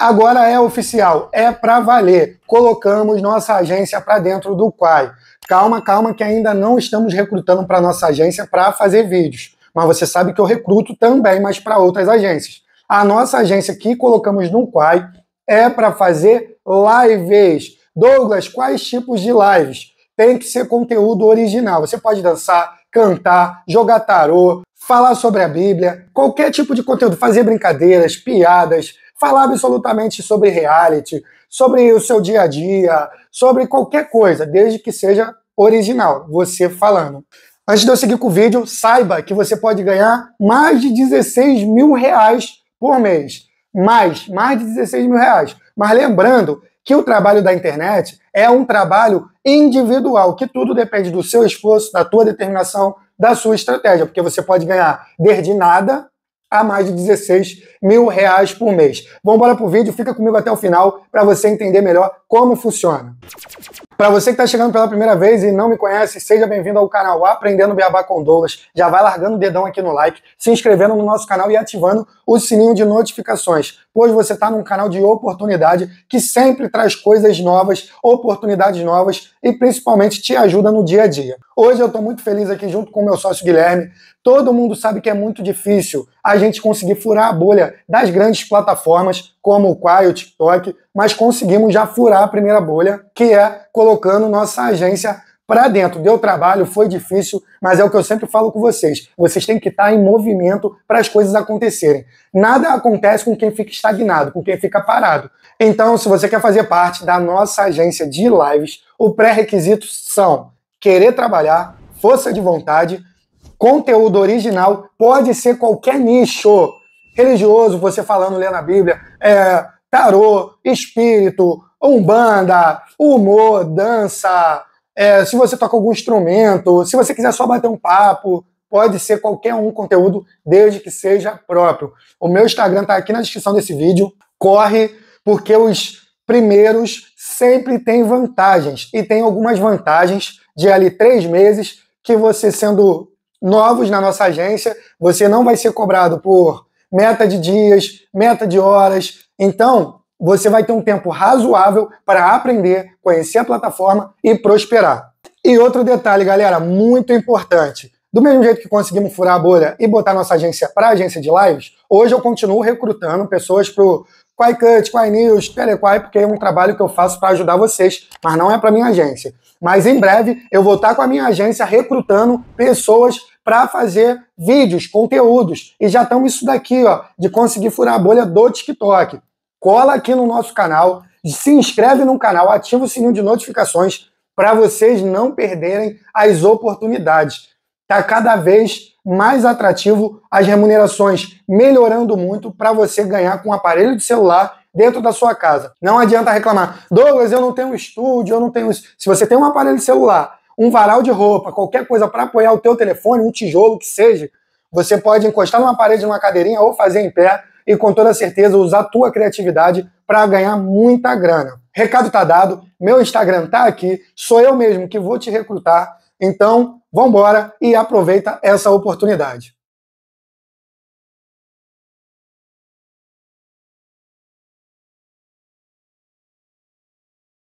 Agora é oficial, é para valer. Colocamos nossa agência para dentro do Quai. Calma, calma, que ainda não estamos recrutando para nossa agência para fazer vídeos. Mas você sabe que eu recruto também, mas para outras agências. A nossa agência que colocamos no Quai é para fazer lives. Douglas, quais tipos de lives? Tem que ser conteúdo original. Você pode dançar, cantar, jogar tarô, falar sobre a Bíblia, qualquer tipo de conteúdo, fazer brincadeiras, piadas, falar absolutamente sobre reality, sobre o seu dia a dia, sobre qualquer coisa, desde que seja original, você falando. Antes de eu seguir com o vídeo, saiba que você pode ganhar mais de 16 mil reais por mês. Mais, mais de 16 mil reais. Mas lembrando que o trabalho da internet é um trabalho individual, que tudo depende do seu esforço, da tua determinação, da sua estratégia, porque você pode ganhar desde nada a mais de 16 mil reais por mês. Vamos embora para o vídeo, fica comigo até o final para você entender melhor como funciona. Para você que está chegando pela primeira vez e não me conhece, seja bem-vindo ao canal Aprendendo Beabá com Douglas. Já vai largando o dedão aqui no like, se inscrevendo no nosso canal e ativando o sininho de notificações, pois você está num canal de oportunidade que sempre traz coisas novas, oportunidades novas e principalmente te ajuda no dia a dia. Hoje eu estou muito feliz aqui junto com o meu sócio Guilherme. Todo mundo sabe que é muito difícil a gente conseguir furar a bolha das grandes plataformas como o Quai, o TikTok, mas conseguimos já furar a primeira bolha, que é colocando nossa agência para dentro. Deu trabalho, foi difícil, mas é o que eu sempre falo com vocês. Vocês têm que estar em movimento para as coisas acontecerem. Nada acontece com quem fica estagnado, com quem fica parado. Então, se você quer fazer parte da nossa agência de lives, o pré-requisito são querer trabalhar, força de vontade, conteúdo original, pode ser qualquer nicho religioso, você falando, lendo a Bíblia, é, tarô, espírito, umbanda, humor, dança, é, se você toca algum instrumento, se você quiser só bater um papo, pode ser qualquer um conteúdo, desde que seja próprio. O meu Instagram está aqui na descrição desse vídeo. Corre, porque os primeiros sempre têm vantagens. E tem algumas vantagens de ali três meses que você sendo novos na nossa agência, você não vai ser cobrado por meta de dias, meta de horas. Então, você vai ter um tempo razoável para aprender, conhecer a plataforma e prosperar. E outro detalhe, galera, muito importante. Do mesmo jeito que conseguimos furar a bolha e botar nossa agência para agência de lives, hoje eu continuo recrutando pessoas para o QuaiCut, QuaiNews, Telequai, porque é um trabalho que eu faço para ajudar vocês, mas não é para minha agência. Mas em breve eu vou estar tá com a minha agência recrutando pessoas para fazer vídeos, conteúdos. E já estamos isso daqui, ó, de conseguir furar a bolha do TikTok. Cola aqui no nosso canal, se inscreve no canal, ativa o sininho de notificações para vocês não perderem as oportunidades. Tá cada vez mais atrativo as remunerações, melhorando muito para você ganhar com um aparelho de celular dentro da sua casa. Não adianta reclamar, Douglas, eu não tenho estúdio, eu não tenho isso. Se você tem um aparelho de celular um varal de roupa, qualquer coisa para apoiar o teu telefone, um tijolo que seja, você pode encostar numa parede, numa cadeirinha ou fazer em pé e com toda certeza usar a tua criatividade para ganhar muita grana. Recado tá dado, meu Instagram tá aqui, sou eu mesmo que vou te recrutar. Então, vambora e aproveita essa oportunidade.